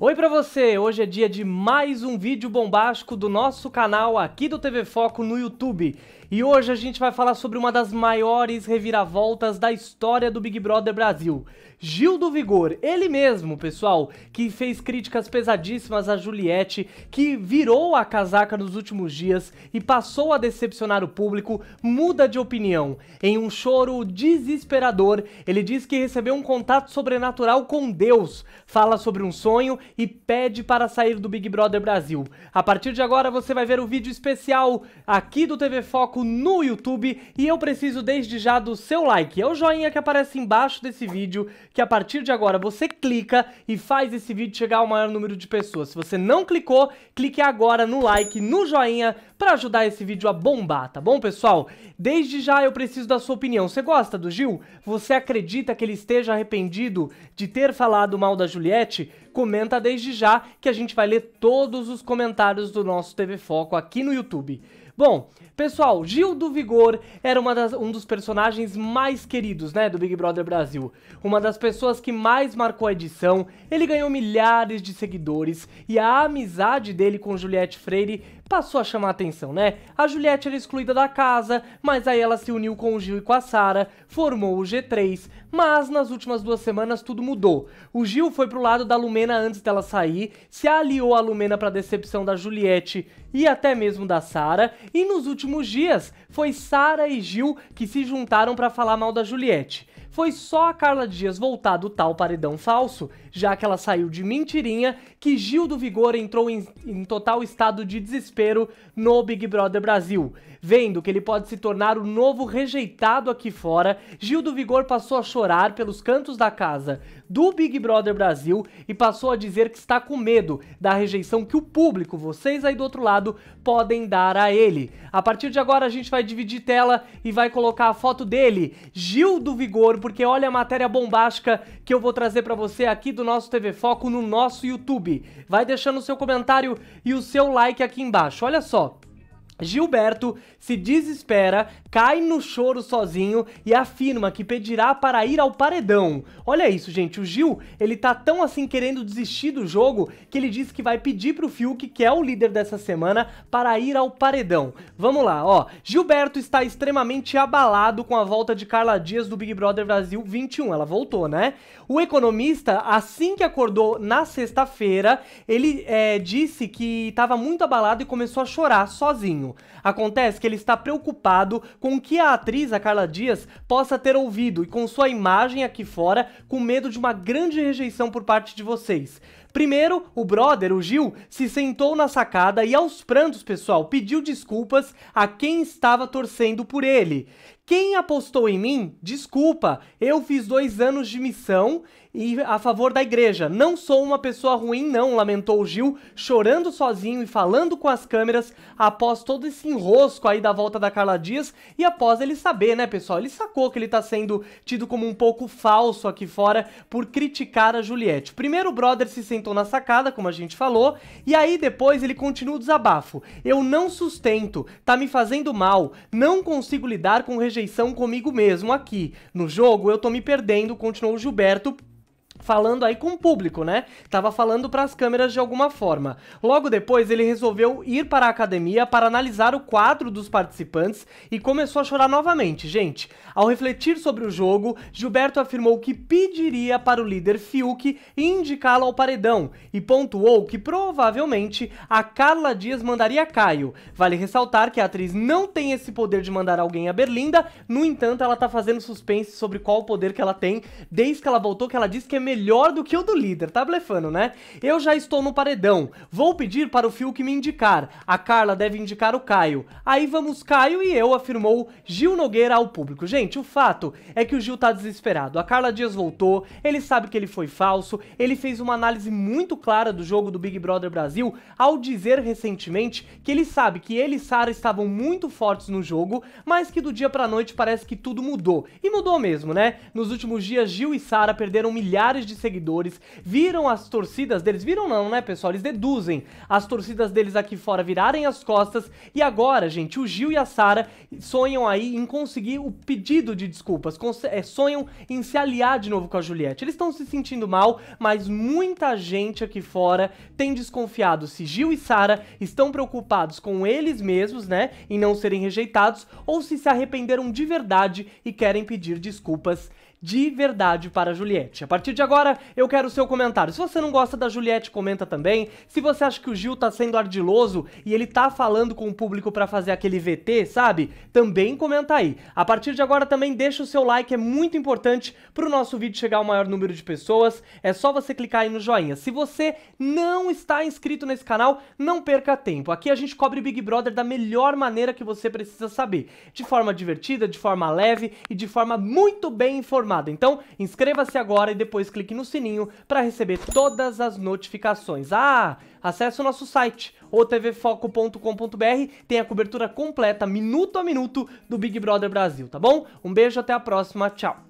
Oi pra você! Hoje é dia de mais um vídeo bombástico do nosso canal aqui do TV Foco no YouTube. E hoje a gente vai falar sobre uma das maiores reviravoltas da história do Big Brother Brasil. Gil do Vigor, ele mesmo, pessoal, que fez críticas pesadíssimas a Juliette, que virou a casaca nos últimos dias e passou a decepcionar o público, muda de opinião. Em um choro desesperador, ele diz que recebeu um contato sobrenatural com Deus, fala sobre um sonho e pede para sair do Big Brother Brasil. A partir de agora você vai ver o vídeo especial aqui do TV Foco no YouTube e eu preciso desde já do seu like. É o joinha que aparece embaixo desse vídeo, que a partir de agora você clica e faz esse vídeo chegar ao maior número de pessoas. Se você não clicou, clique agora no like, no joinha, para ajudar esse vídeo a bombar, tá bom, pessoal? Desde já eu preciso da sua opinião. Você gosta do Gil? Você acredita que ele esteja arrependido de ter falado mal da Juliette? Comenta desde já que a gente vai ler todos os comentários do nosso TV Foco aqui no YouTube. Bom, pessoal, Gil do Vigor era das, um dos personagens mais queridos, né, do Big Brother Brasil. Uma das pessoas que mais marcou a edição, ele ganhou milhares de seguidores e a amizade dele com Juliette Freire passou a chamar a atenção, né? A Juliette era excluída da casa, mas aí ela se uniu com o Gil e com a Sara, formou o G3, mas nas últimas duas semanas tudo mudou. O Gil foi pro lado da Lumena antes dela sair, se aliou a Lumena pra decepção da Juliette e até mesmo da Sara, e nos últimos dias, foi Sara e Gil que se juntaram para falar mal da Juliette. Foi só a Carla Dias voltar do tal paredão falso, já que ela saiu de mentirinha, que Gil do Vigor entrou em, em total estado de desespero no Big Brother Brasil. Vendo que ele pode se tornar o novo rejeitado aqui fora, Gil do Vigor passou a chorar pelos cantos da casa do Big Brother Brasil e passou a dizer que está com medo da rejeição que o público, vocês aí do outro lado, podem dar a ele. A partir de agora a gente vai dividir tela e vai colocar a foto dele, Gil do Vigor, porque olha a matéria bombástica que eu vou trazer para você aqui do nosso TV Foco no nosso YouTube. Vai deixando o seu comentário e o seu like aqui embaixo. Olha só, Gilberto se desespera, cai no choro sozinho e afirma que pedirá para ir ao paredão. Olha isso, gente, o Gil, ele tá tão assim querendo desistir do jogo que ele diz que vai pedir pro Fiuk, que é o líder dessa semana, para ir ao paredão. Vamos lá, ó. Gilberto está extremamente abalado com a volta de Carla Dias do Big Brother Brasil 21. Ela voltou, né? O economista, assim que acordou na sexta-feira, ele é, disse que estava muito abalado e começou a chorar sozinho ano. Acontece que ele está preocupado com o que a atriz, a Carla Dias, possa ter ouvido e com sua imagem aqui fora, com medo de uma grande rejeição por parte de vocês. Primeiro, o brother, o Gil, se sentou na sacada e aos prantos, pessoal, pediu desculpas a quem estava torcendo por ele. Quem apostou em mim, desculpa, eu fiz dois anos de missão e a favor da igreja. Não sou uma pessoa ruim, não, lamentou o Gil, chorando sozinho e falando com as câmeras após todo esse enrosco aí da volta da Carla Dias e após ele saber, né, pessoal? Ele sacou que ele tá sendo tido como um pouco falso aqui fora por criticar a Juliette. Primeiro o brother se sentou na sacada, como a gente falou, e aí depois ele continua o desabafo. Eu não sustento, tá me fazendo mal, não consigo lidar com o rejeição comigo mesmo aqui. No jogo eu tô me perdendo, continuou o Gilberto, falando aí com o público, né? Tava falando para as câmeras de alguma forma. Logo depois, ele resolveu ir para a academia para analisar o quadro dos participantes e começou a chorar novamente. Gente, ao refletir sobre o jogo, Gilberto afirmou que pediria para o líder Fiuk indicá-lo ao paredão e pontuou que provavelmente a Carla Dias mandaria Caio. Vale ressaltar que a atriz não tem esse poder de mandar alguém a Berlinda, no entanto, ela tá fazendo suspense sobre qual poder que ela tem desde que ela voltou, que ela disse que é melhor do que o do líder, tá blefando, né? Eu já estou no paredão, vou pedir para o Fiuk me indicar, a Carla deve indicar o Caio. Aí vamos Caio e eu, afirmou Gil Nogueira ao público. Gente, o fato é que o Gil tá desesperado, a Carla Dias voltou, ele sabe que ele foi falso, ele fez uma análise muito clara do jogo do Big Brother Brasil ao dizer recentemente que ele sabe que ele e Sara estavam muito fortes no jogo, mas que do dia pra noite parece que tudo mudou. E mudou mesmo, né? Nos últimos dias, Gil e Sara perderam milhares milhares de seguidores, viram as torcidas deles, viram não, né, pessoal? Eles deduzem as torcidas deles aqui fora virarem as costas e agora, gente, o Gil e a Sara sonham aí em conseguir o pedido de desculpas, eh, sonham em se aliar de novo com a Juliette. Eles estão se sentindo mal, mas muita gente aqui fora tem desconfiado se Gil e Sara estão preocupados com eles mesmos, né, em não serem rejeitados ou se se arrependeram de verdade e querem pedir desculpas de verdade para a Juliette. A partir de agora, eu quero o seu comentário. Se você não gosta da Juliette, comenta também. Se você acha que o Gil tá sendo ardiloso e ele tá falando com o público para fazer aquele VT, sabe? Também comenta aí. A partir de agora também deixa o seu like, é muito importante pro nosso vídeo chegar ao maior número de pessoas. É só você clicar aí no joinha. Se você não está inscrito nesse canal, não perca tempo. Aqui a gente cobre Big Brother da melhor maneira que você precisa saber. De forma divertida, de forma leve e de forma muito bem informada informado. Então, inscreva-se agora e depois clique no sininho para receber todas as notificações. Ah, acesse o nosso site otvfoco.com.br, tem a cobertura completa, minuto a minuto, do Big Brother Brasil, tá bom? Um beijo, até a próxima, tchau!